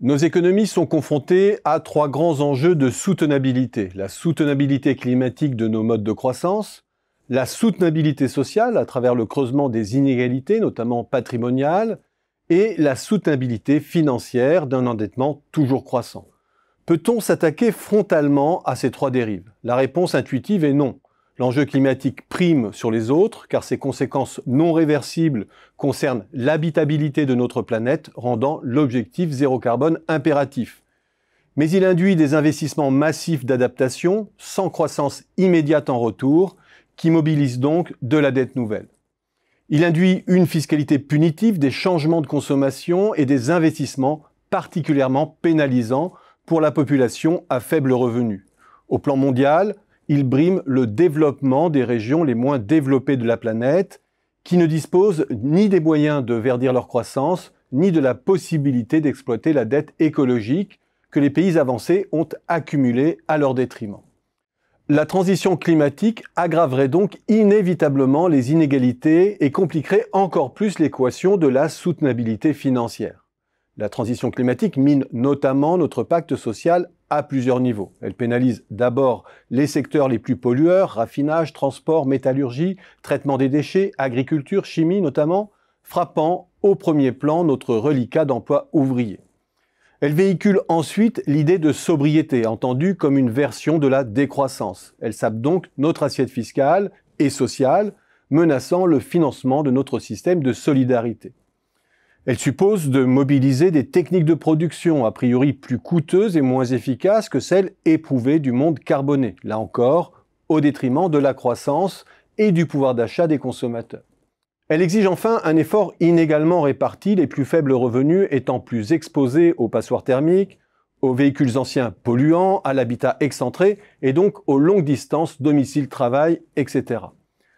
Nos économies sont confrontées à trois grands enjeux de soutenabilité. La soutenabilité climatique de nos modes de croissance, la soutenabilité sociale à travers le creusement des inégalités, notamment patrimoniales, et la soutenabilité financière d'un endettement toujours croissant. Peut-on s'attaquer frontalement à ces trois dérives La réponse intuitive est non. L'enjeu climatique prime sur les autres car ses conséquences non réversibles concernent l'habitabilité de notre planète, rendant l'objectif zéro carbone impératif. Mais il induit des investissements massifs d'adaptation sans croissance immédiate en retour, qui mobilisent donc de la dette nouvelle. Il induit une fiscalité punitive, des changements de consommation et des investissements particulièrement pénalisants pour la population à faible revenu. Au plan mondial, il brime le développement des régions les moins développées de la planète, qui ne disposent ni des moyens de verdir leur croissance, ni de la possibilité d'exploiter la dette écologique que les pays avancés ont accumulée à leur détriment. La transition climatique aggraverait donc inévitablement les inégalités et compliquerait encore plus l'équation de la soutenabilité financière. La transition climatique mine notamment notre pacte social à plusieurs niveaux. Elle pénalise d'abord les secteurs les plus pollueurs, raffinage, transport, métallurgie, traitement des déchets, agriculture, chimie notamment, frappant au premier plan notre reliquat d'emploi ouvrier. Elle véhicule ensuite l'idée de sobriété, entendue comme une version de la décroissance. Elle sape donc notre assiette fiscale et sociale, menaçant le financement de notre système de solidarité. Elle suppose de mobiliser des techniques de production a priori plus coûteuses et moins efficaces que celles éprouvées du monde carboné, là encore au détriment de la croissance et du pouvoir d'achat des consommateurs. Elle exige enfin un effort inégalement réparti, les plus faibles revenus étant plus exposés aux passoires thermiques, aux véhicules anciens polluants, à l'habitat excentré et donc aux longues distances domicile-travail, etc.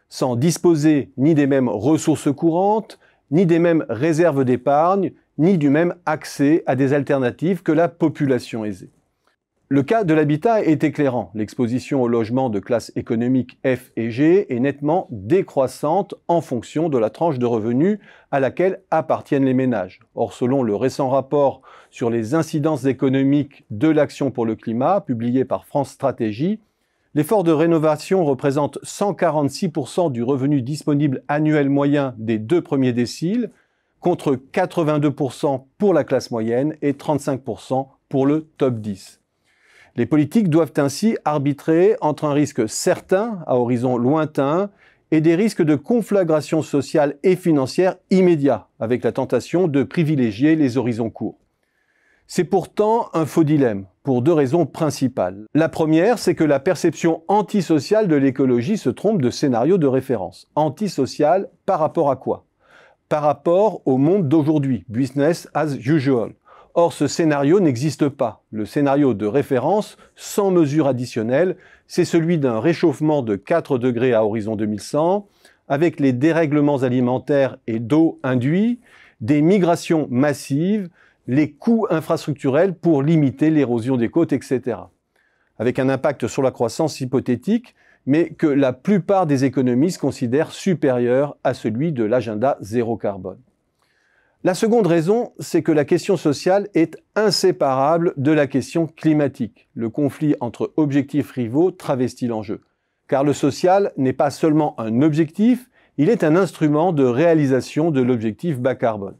Sans disposer ni des mêmes ressources courantes, ni des mêmes réserves d'épargne, ni du même accès à des alternatives que la population aisée. Le cas de l'habitat est éclairant. L'exposition au logement de classe économique F et G est nettement décroissante en fonction de la tranche de revenus à laquelle appartiennent les ménages. Or, selon le récent rapport sur les incidences économiques de l'action pour le climat publié par France Stratégie, L'effort de rénovation représente 146% du revenu disponible annuel moyen des deux premiers déciles, contre 82% pour la classe moyenne et 35% pour le top 10. Les politiques doivent ainsi arbitrer entre un risque certain à horizon lointain et des risques de conflagration sociale et financière immédiats, avec la tentation de privilégier les horizons courts. C'est pourtant un faux dilemme, pour deux raisons principales. La première, c'est que la perception antisociale de l'écologie se trompe de scénario de référence. Antisociale par rapport à quoi Par rapport au monde d'aujourd'hui, business as usual. Or, ce scénario n'existe pas. Le scénario de référence, sans mesure additionnelle, c'est celui d'un réchauffement de 4 degrés à horizon 2100, avec les dérèglements alimentaires et d'eau induits, des migrations massives, les coûts infrastructurels pour limiter l'érosion des côtes, etc. Avec un impact sur la croissance hypothétique, mais que la plupart des économistes considèrent supérieur à celui de l'agenda zéro carbone. La seconde raison, c'est que la question sociale est inséparable de la question climatique. Le conflit entre objectifs rivaux travestit l'enjeu. Car le social n'est pas seulement un objectif, il est un instrument de réalisation de l'objectif bas carbone.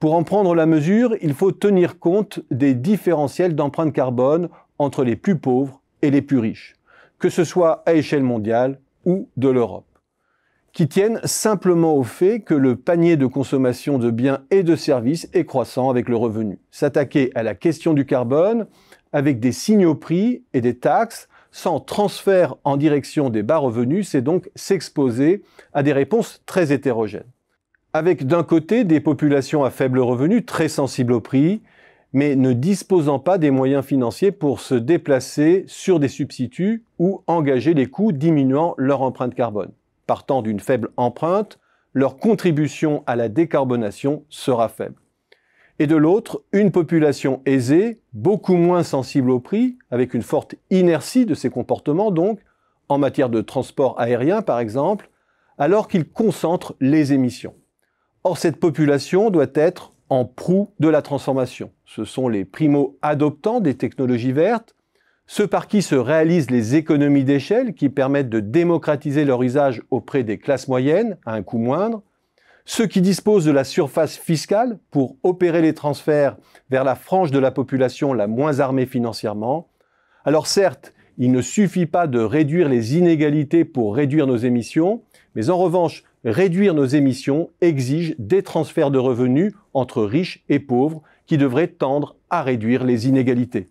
Pour en prendre la mesure, il faut tenir compte des différentiels d'empreinte carbone entre les plus pauvres et les plus riches, que ce soit à échelle mondiale ou de l'Europe, qui tiennent simplement au fait que le panier de consommation de biens et de services est croissant avec le revenu. S'attaquer à la question du carbone avec des signaux prix et des taxes sans transfert en direction des bas revenus, c'est donc s'exposer à des réponses très hétérogènes avec d'un côté des populations à faible revenu très sensibles au prix, mais ne disposant pas des moyens financiers pour se déplacer sur des substituts ou engager les coûts diminuant leur empreinte carbone. Partant d'une faible empreinte, leur contribution à la décarbonation sera faible. Et de l'autre, une population aisée, beaucoup moins sensible au prix, avec une forte inertie de ses comportements donc, en matière de transport aérien par exemple, alors qu'ils concentrent les émissions. Or, cette population doit être en proue de la transformation. Ce sont les primo-adoptants des technologies vertes, ceux par qui se réalisent les économies d'échelle qui permettent de démocratiser leur usage auprès des classes moyennes à un coût moindre, ceux qui disposent de la surface fiscale pour opérer les transferts vers la frange de la population la moins armée financièrement. Alors certes, il ne suffit pas de réduire les inégalités pour réduire nos émissions, mais en revanche, réduire nos émissions exige des transferts de revenus entre riches et pauvres qui devraient tendre à réduire les inégalités.